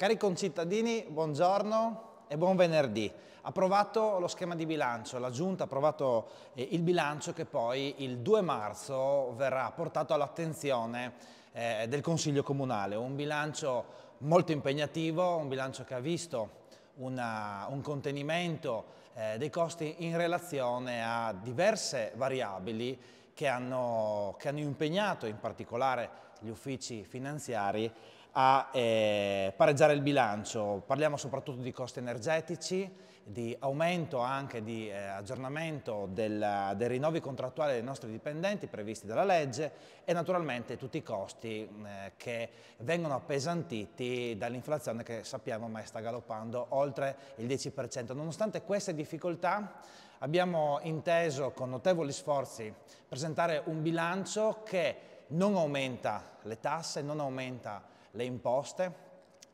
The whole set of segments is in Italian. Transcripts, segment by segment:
Cari concittadini, buongiorno e buon venerdì. Approvato lo schema di bilancio, la Giunta ha approvato eh, il bilancio che poi il 2 marzo verrà portato all'attenzione eh, del Consiglio Comunale. Un bilancio molto impegnativo, un bilancio che ha visto una, un contenimento eh, dei costi in relazione a diverse variabili che hanno, che hanno impegnato in particolare gli uffici finanziari a eh, pareggiare il bilancio. Parliamo soprattutto di costi energetici, di aumento anche di eh, aggiornamento del, dei rinnovi contrattuali dei nostri dipendenti previsti dalla legge e naturalmente tutti i costi eh, che vengono appesantiti dall'inflazione che sappiamo ormai sta galoppando oltre il 10%. Nonostante queste difficoltà abbiamo inteso con notevoli sforzi presentare un bilancio che non aumenta le tasse, non aumenta le imposte,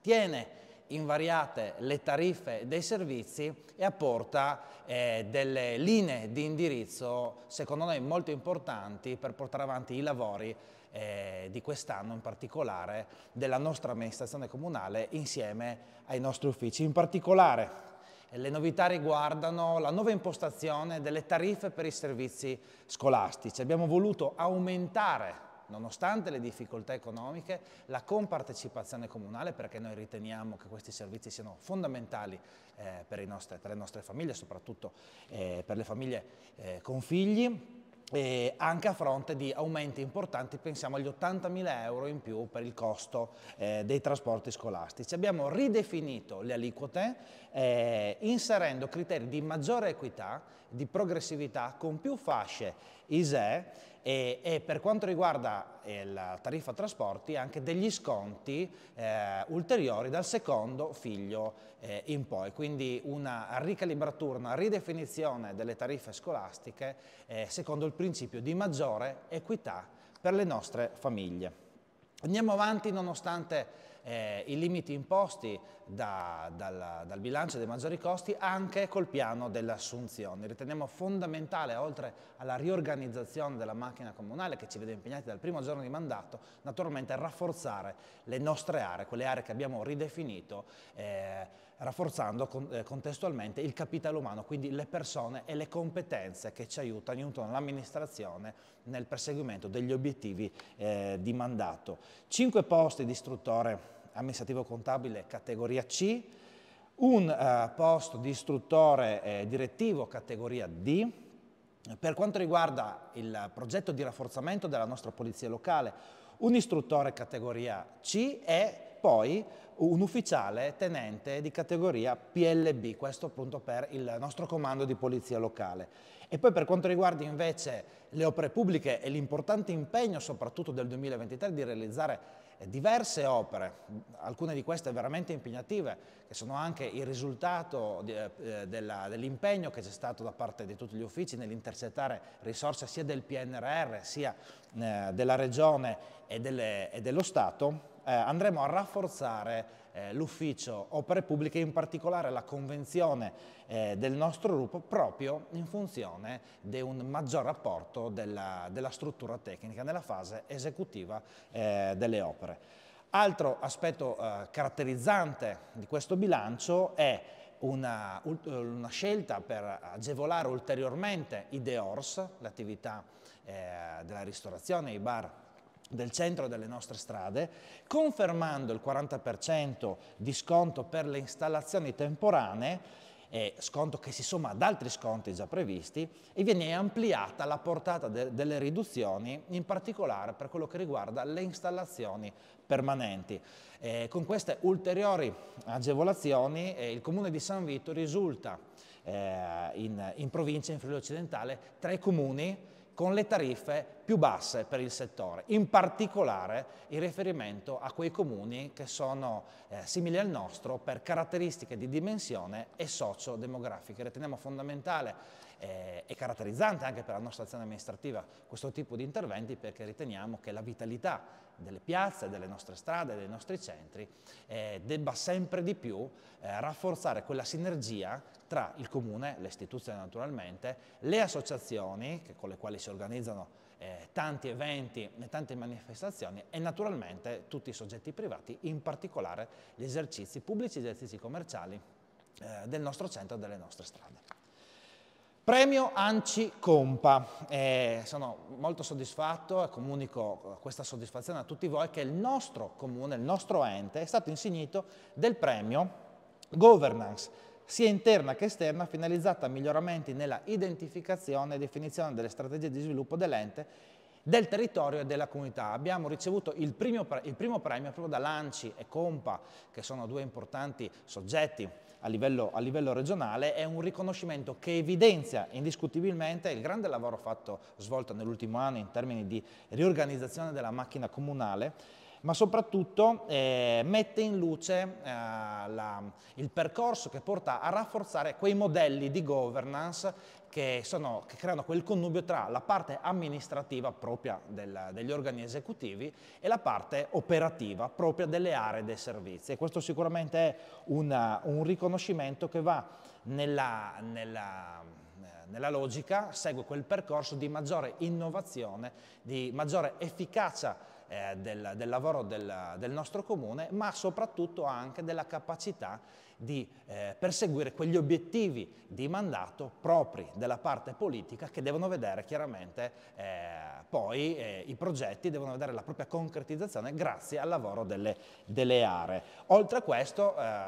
tiene invariate le tariffe dei servizi e apporta eh, delle linee di indirizzo secondo noi molto importanti per portare avanti i lavori eh, di quest'anno in particolare della nostra amministrazione comunale insieme ai nostri uffici. In particolare le novità riguardano la nuova impostazione delle tariffe per i servizi scolastici. Abbiamo voluto aumentare nonostante le difficoltà economiche, la compartecipazione comunale perché noi riteniamo che questi servizi siano fondamentali eh, per, nostre, per, le nostre famiglie, soprattutto eh, per le famiglie eh, con figli. E anche a fronte di aumenti importanti, pensiamo agli 80.000 euro in più per il costo eh, dei trasporti scolastici. Abbiamo ridefinito le aliquote eh, inserendo criteri di maggiore equità, di progressività con più fasce ISEE e, e per quanto riguarda eh, la tariffa trasporti anche degli sconti eh, ulteriori dal secondo figlio eh, in poi, quindi una ricalibratura, una ridefinizione delle tariffe scolastiche eh, secondo il principio di maggiore equità per le nostre famiglie. Andiamo avanti nonostante eh, i limiti imposti da, dal, dal, bilancio dei maggiori costi anche col piano delle assunzioni. Riteniamo fondamentale, oltre alla riorganizzazione della macchina comunale che ci vede impegnati dal primo giorno di mandato, naturalmente rafforzare le nostre aree, quelle aree che abbiamo ridefinito, eh, rafforzando con, eh, contestualmente il capitale umano, quindi le persone e le competenze che ci aiutano, aiutano l'amministrazione nel perseguimento degli obiettivi eh, di mandato. Cinque posti di istruttore amministrativo contabile categoria C, un eh, posto di istruttore eh, direttivo categoria D. Per quanto riguarda il progetto di rafforzamento della nostra polizia locale, un istruttore categoria C e poi un ufficiale tenente di categoria PLB, questo appunto per il nostro comando di polizia locale. E poi per quanto riguarda invece le opere pubbliche e l'importante impegno soprattutto del 2023 di realizzare diverse opere, alcune di queste veramente impegnative, che sono anche il risultato eh, dell'impegno dell che c'è stato da parte di tutti gli uffici nell'intercettare risorse sia del PNRR sia eh, della Regione e, delle, e dello Stato, eh, andremo a rafforzare eh, l'ufficio opere pubbliche, in particolare la convenzione eh, del nostro gruppo, proprio in funzione di un maggior rapporto della, della struttura tecnica nella fase esecutiva eh, delle opere. Altro aspetto eh, caratterizzante di questo bilancio è una, una, scelta per agevolare ulteriormente i DEORS, l'attività eh, della ristorazione, i bar del centro delle nostre strade, confermando il 40% di sconto per le installazioni temporanee, eh, sconto che si somma ad altri sconti già previsti, e viene ampliata la portata de delle riduzioni, in particolare per quello che riguarda le installazioni permanenti. Eh, con queste ulteriori agevolazioni eh, il Comune di San Vito risulta eh, in, in provincia in Friuli Occidentale tra i comuni con le tariffe più basse per il settore, in particolare in riferimento a quei comuni che sono eh, simili al nostro per caratteristiche di dimensione e socio-demografiche. Riteniamo fondamentale eh, è caratterizzante anche per la nostra azione amministrativa questo tipo di interventi perché riteniamo che la vitalità delle piazze, delle nostre strade, dei nostri centri eh, debba sempre di più eh, rafforzare quella sinergia tra il comune, le istituzioni naturalmente, le associazioni con le quali si organizzano eh, tanti eventi e tante manifestazioni e naturalmente tutti i soggetti privati, in particolare gli esercizi pubblici, gli esercizi commerciali eh, del nostro centro e delle nostre strade. Premio Anci Compa, eh, sono molto soddisfatto e comunico questa soddisfazione a tutti voi che il nostro comune, il nostro ente è stato insignito del premio Governance, sia interna che esterna, finalizzata a miglioramenti nella identificazione e definizione delle strategie di sviluppo dell'ente, del territorio e della comunità. Abbiamo ricevuto il primo, il primo premio proprio da Lanci e Compa, che sono due importanti soggetti a livello, a livello regionale è un riconoscimento che evidenzia indiscutibilmente il grande lavoro fatto, svolto nell'ultimo anno in termini di riorganizzazione della macchina comunale ma soprattutto eh, mette in luce eh, la, il percorso che porta a rafforzare quei modelli di governance che, sono, che creano quel connubio tra la parte amministrativa propria del, degli organi esecutivi e la parte operativa propria delle aree dei servizi. E questo sicuramente è una, un riconoscimento che va nella, nella nella logica segue quel percorso di maggiore innovazione, di maggiore efficacia eh, del, del, lavoro del, del, nostro comune, ma soprattutto anche della capacità di eh, perseguire quegli obiettivi di mandato propri della parte politica che devono vedere chiaramente eh, poi eh, i progetti, devono vedere la propria concretizzazione grazie al lavoro delle, delle aree. Oltre a questo, eh,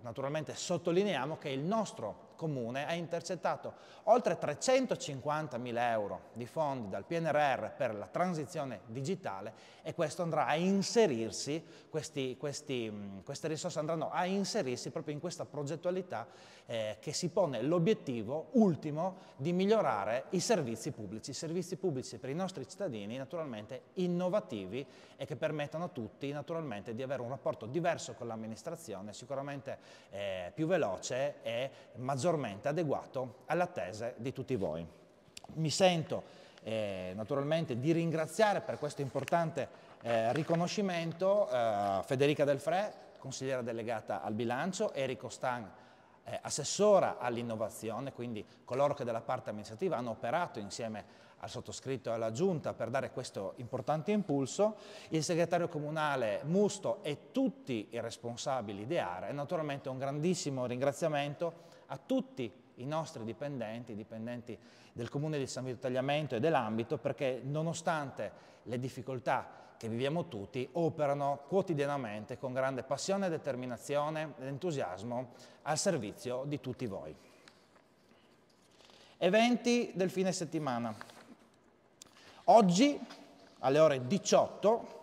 naturalmente sottolineiamo che il nostro comune ha intercettato oltre 350.000 euro di fondi dal PNRR per la transizione digitale e questo andrà a inserirsi, questi, questi, mm, queste risorse andranno a inserirsi proprio in questa progettualità eh, che si pone l'obiettivo ultimo di migliorare i servizi pubblici, i servizi pubblici per i nostri cittadini naturalmente innovativi e che permettano a tutti naturalmente di avere un rapporto diverso con l'amministrazione, sicuramente eh, più veloce e maggiormente maggiormente adeguato all'attese di tutti voi. Mi sento eh, naturalmente di ringraziare per questo importante eh, riconoscimento eh, Federica Delfrè, consigliera delegata al bilancio, Erico Stan, eh, assessora all'innovazione, quindi coloro che dalla parte amministrativa hanno operato insieme a al sottoscritto e alla giunta per dare questo importante impulso, il segretario comunale Musto e tutti i responsabili di ARA e naturalmente un grandissimo ringraziamento a tutti i nostri dipendenti, dipendenti del comune di San Vito Tagliamento e dell'ambito perché nonostante le difficoltà che viviamo tutti operano quotidianamente con grande passione, determinazione ed entusiasmo al servizio di tutti voi. Eventi del fine settimana. Oggi alle ore 18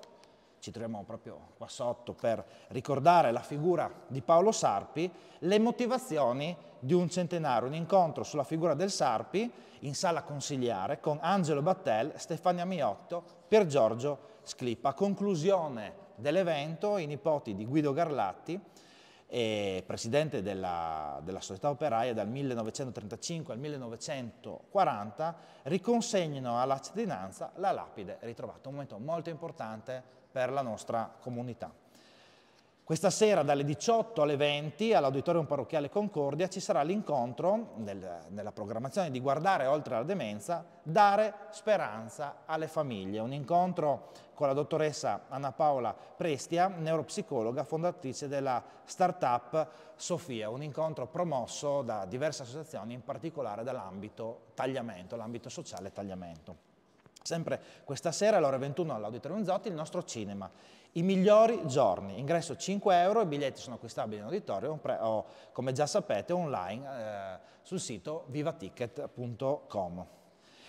ci troviamo proprio qua sotto per ricordare la figura di Paolo Sarpi, le motivazioni di un centenario, un incontro sulla figura del Sarpi in sala consigliare con Angelo Battel, Stefania Miotto, Pier Giorgio Sclippa. A conclusione dell'evento, i nipoti di Guido Garlatti e presidente della, della, società operaia dal 1935 al 1940, riconsegnano alla cittadinanza la lapide ritrovata, un momento molto importante per la nostra comunità. Questa sera dalle 18 alle 20 all'Auditorium Parrocchiale Concordia ci sarà l'incontro nel, nella programmazione di Guardare oltre la demenza, dare speranza alle famiglie. Un incontro con la dottoressa Anna Paola Prestia, neuropsicologa, fondatrice della startup Sofia. Un incontro promosso da diverse associazioni, in particolare dall'ambito tagliamento, l'ambito sociale tagliamento. Sempre questa sera alle ore 21 all'Auditorium Zotti il nostro cinema. I migliori giorni, ingresso 5 euro, i biglietti sono acquistabili in auditorio o come già sapete online eh, sul sito vivaticket.com.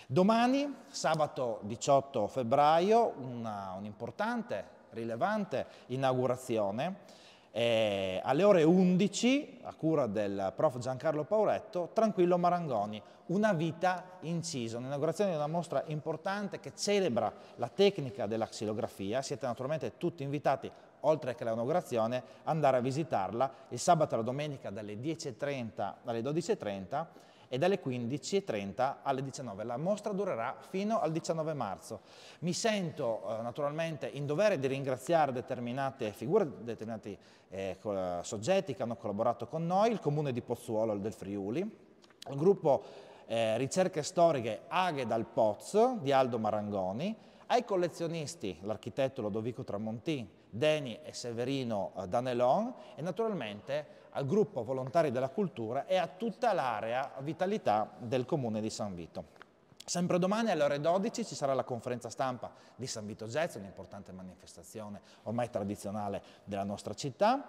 Domani, sabato 18 febbraio, un'importante, rilevante inaugurazione eh, alle ore 11, a cura del prof Giancarlo Pauretto, Tranquillo Marangoni, una vita inciso, un'inaugurazione di una mostra importante che celebra la tecnica della xilografia, siete naturalmente tutti invitati oltre che all'inaugurazione, andare a visitarla il sabato e la domenica dalle 10.30 alle 12.30 e dalle 15.30 alle 19. La mostra durerà fino al 19 marzo. Mi sento eh, naturalmente in dovere di ringraziare determinate figure, determinati eh, soggetti che hanno collaborato con noi, il comune di Pozzuolo del Friuli, il gruppo eh, Ricerche Storiche Aghe dal Pozzo di Aldo Marangoni, ai collezionisti, l'architetto Lodovico Tramonti, Deni e Severino eh, Danelon e naturalmente al gruppo volontari della cultura e a tutta l'area vitalità del comune di San Vito. Sempre domani alle ore 12 ci sarà la conferenza stampa di San Vito Jazz, un'importante manifestazione ormai tradizionale della nostra città.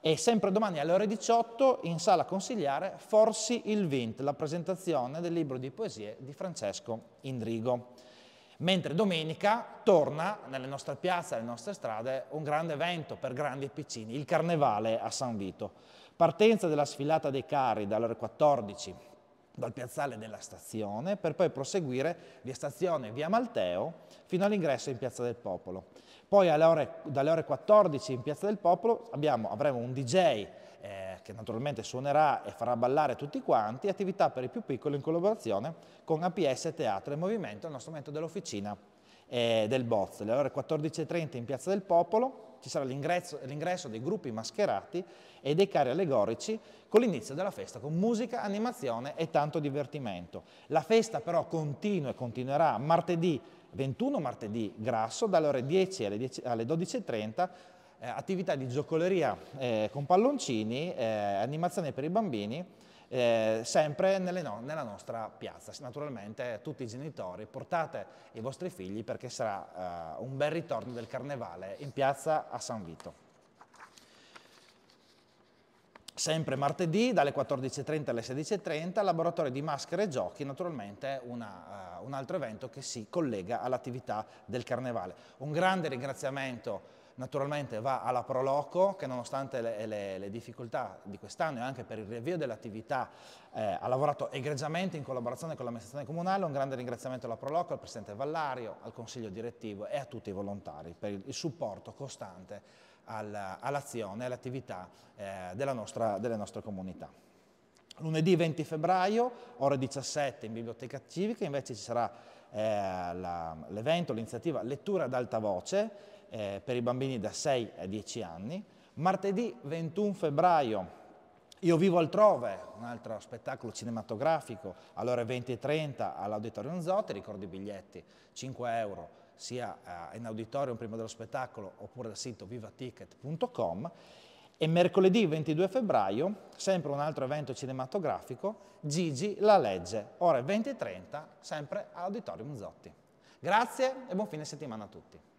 E sempre domani alle ore 18 in sala consigliare Forsi il Vint, la presentazione del libro di poesie di Francesco Indrigo. Mentre domenica torna nelle nostre piazze, nelle nostre strade, un grande evento per grandi e piccini, il Carnevale a San Vito. Partenza della sfilata dei carri dalle ore 14 dal piazzale della stazione per poi proseguire via stazione via Malteo fino all'ingresso in Piazza del Popolo. Poi ore, dalle ore 14 in Piazza del Popolo abbiamo, avremo un DJ eh, che naturalmente suonerà e farà ballare tutti quanti, attività per i più piccoli in collaborazione con APS Teatro e Movimento, il nostro momento dell'officina eh, del Bozzo. Alle ore 14.30 in Piazza del Popolo ci sarà l'ingresso, l'ingresso dei gruppi mascherati e dei carri allegorici con l'inizio della festa, con musica, animazione e tanto divertimento. La festa però continua e continuerà martedì 21, martedì grasso, dalle ore 10 alle, 10, alle 12.30, eh, attività di giocoleria eh, con palloncini, eh, animazione per i bambini, eh, sempre no nella nostra piazza. Naturalmente tutti i genitori portate i vostri figli perché sarà eh, un bel ritorno del carnevale in piazza a San Vito. Sempre martedì dalle 14.30 alle 16.30, laboratorio di maschere e giochi, naturalmente una, uh, un altro evento che si collega all'attività del carnevale. Un grande ringraziamento Naturalmente va alla Proloco che nonostante le, le, le difficoltà di quest'anno e anche per il riavvio dell'attività eh, ha lavorato egregiamente in collaborazione con l'amministrazione comunale. Un grande ringraziamento alla Proloco, al Presidente Vallario, al Consiglio direttivo e a tutti i volontari per il, supporto costante all'azione e all'attività eh, della, della nostra comunità. Lunedì 20 febbraio, ore 17 in Biblioteca Civica, invece ci sarà eh, l'evento, l'iniziativa Lettura ad alta voce, eh, per i bambini da 6 a 10 anni. Martedì 21 febbraio io vivo altrove, un altro spettacolo cinematografico alle ore 20.30 all'Auditorium Zotti, ricordo i biglietti, 5 euro sia eh, in auditorium prima dello spettacolo oppure dal sito vivaticket.com e mercoledì 22 febbraio, sempre un altro evento cinematografico, Gigi la legge, ore 20.30, sempre all'Auditorium Zotti. Grazie e buon fine settimana a tutti.